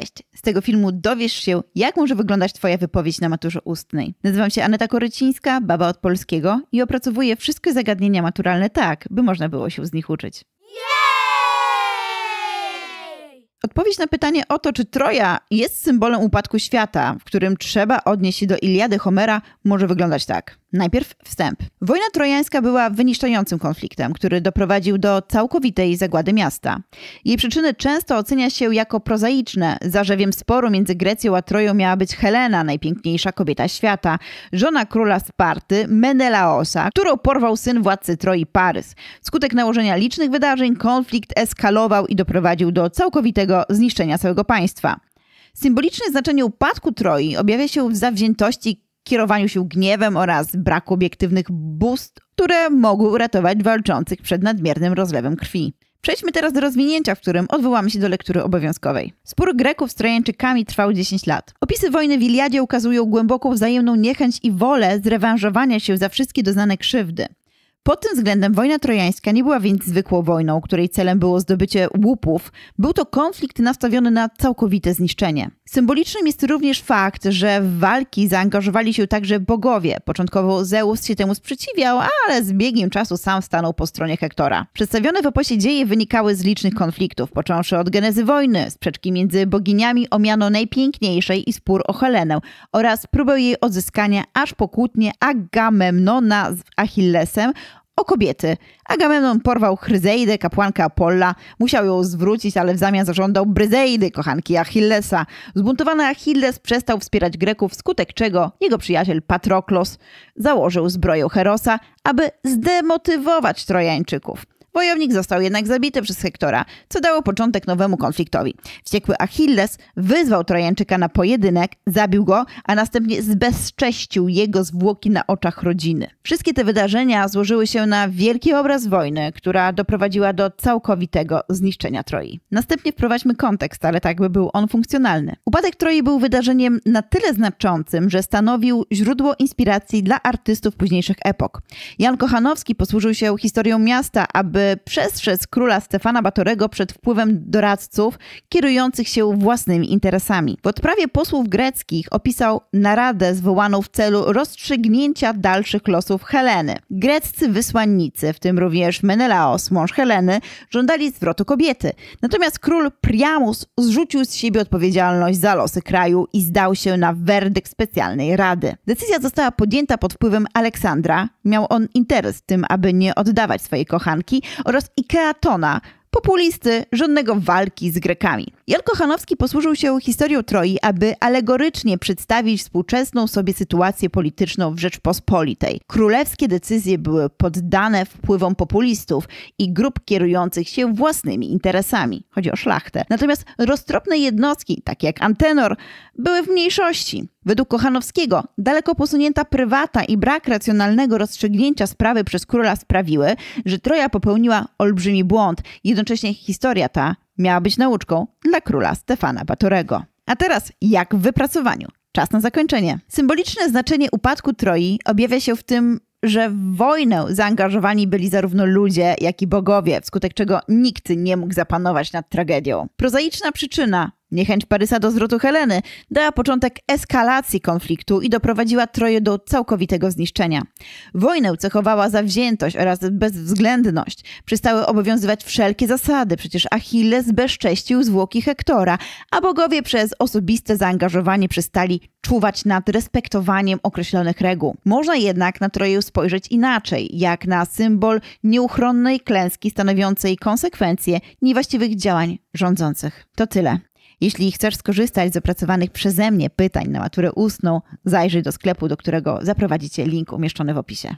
Cześć! Z tego filmu dowiesz się, jak może wyglądać Twoja wypowiedź na maturze ustnej. Nazywam się Aneta Korycińska, baba od polskiego i opracowuję wszystkie zagadnienia maturalne tak, by można było się z nich uczyć. Odpowiedź na pytanie o to, czy Troja jest symbolem upadku świata, w którym trzeba odnieść się do Iliady Homera, może wyglądać tak. Najpierw wstęp. Wojna trojańska była wyniszczającym konfliktem, który doprowadził do całkowitej zagłady miasta. Jej przyczyny często ocenia się jako prozaiczne. Zarzewiem sporu między Grecją a Troją miała być Helena, najpiękniejsza kobieta świata, żona króla Sparty, Menelaosa, którą porwał syn władcy Troi Parys. Skutek nałożenia licznych wydarzeń konflikt eskalował i doprowadził do całkowitego zniszczenia całego państwa. Symboliczne znaczenie upadku Troi objawia się w zawziętości kierowaniu się gniewem oraz braku obiektywnych bóstw, które mogły uratować walczących przed nadmiernym rozlewem krwi. Przejdźmy teraz do rozwinięcia, w którym odwołamy się do lektury obowiązkowej. Spór Greków z Trojańczykami trwał 10 lat. Opisy wojny w Iliadzie ukazują głęboką wzajemną niechęć i wolę zrewanżowania się za wszystkie doznane krzywdy. Pod tym względem wojna trojańska nie była więc zwykłą wojną, której celem było zdobycie łupów. Był to konflikt nastawiony na całkowite zniszczenie. Symbolicznym jest również fakt, że w walki zaangażowali się także bogowie. Początkowo Zeus się temu sprzeciwiał, ale z biegiem czasu sam stanął po stronie Hektora. Przedstawione w oposie dzieje wynikały z licznych konfliktów, począwszy od genezy wojny, sprzeczki między boginiami o miano najpiękniejszej i spór o Helenę oraz próbę jej odzyskania aż po kłótnie Agamemnona z Achillesem, o kobiety. Agamemnon porwał Chryzeidę, kapłankę Apolla, musiał ją zwrócić, ale w zamian zażądał Bryzeidy, kochanki Achillesa. Zbuntowany Achilles przestał wspierać Greków, skutek czego jego przyjaciel Patroklos założył zbroję Herosa, aby zdemotywować Trojańczyków. Wojownik został jednak zabity przez Hektora, co dało początek nowemu konfliktowi. Wściekły Achilles wyzwał Trojańczyka na pojedynek, zabił go, a następnie zbezcześcił jego zwłoki na oczach rodziny. Wszystkie te wydarzenia złożyły się na wielki obraz wojny, która doprowadziła do całkowitego zniszczenia Troi. Następnie wprowadźmy kontekst, ale tak by był on funkcjonalny. Upadek Troi był wydarzeniem na tyle znaczącym, że stanowił źródło inspiracji dla artystów późniejszych epok. Jan Kochanowski posłużył się historią miasta, aby aby przestrzec króla Stefana Batorego przed wpływem doradców kierujących się własnymi interesami. W odprawie posłów greckich opisał naradę zwołaną w celu rozstrzygnięcia dalszych losów Heleny. Greccy wysłannicy, w tym również Menelaos, mąż Heleny, żądali zwrotu kobiety. Natomiast król Priamus zrzucił z siebie odpowiedzialność za losy kraju i zdał się na werdykt specjalnej rady. Decyzja została podjęta pod wpływem Aleksandra. Miał on interes w tym, aby nie oddawać swojej kochanki, oraz Ikea Tona, populisty, żadnego walki z Grekami. Jan Kochanowski posłużył się historią Troi, aby alegorycznie przedstawić współczesną sobie sytuację polityczną w Rzeczpospolitej. Królewskie decyzje były poddane wpływom populistów i grup kierujących się własnymi interesami. Chodzi o szlachtę. Natomiast roztropne jednostki, takie jak Antenor, były w mniejszości. Według Kochanowskiego daleko posunięta prywata i brak racjonalnego rozstrzygnięcia sprawy przez króla sprawiły, że Troja popełniła olbrzymi błąd, jednocześnie Jednocześnie historia ta miała być nauczką dla króla Stefana Batorego. A teraz, jak w wypracowaniu? Czas na zakończenie. Symboliczne znaczenie upadku Troi objawia się w tym, że w wojnę zaangażowani byli zarówno ludzie, jak i bogowie, wskutek czego nikt nie mógł zapanować nad tragedią. Prozaiczna przyczyna Niechęć Parysa do zwrotu Heleny dała początek eskalacji konfliktu i doprowadziła Troję do całkowitego zniszczenia. Wojnę cechowała zawziętość oraz bezwzględność. Przestały obowiązywać wszelkie zasady, przecież Achilles bezcześcił zwłoki Hektora, a bogowie przez osobiste zaangażowanie przestali czuwać nad respektowaniem określonych reguł. Można jednak na Troję spojrzeć inaczej, jak na symbol nieuchronnej klęski stanowiącej konsekwencje niewłaściwych działań rządzących. To tyle. Jeśli chcesz skorzystać z opracowanych przeze mnie pytań na maturę ustną, zajrzyj do sklepu, do którego zaprowadzicie link umieszczony w opisie.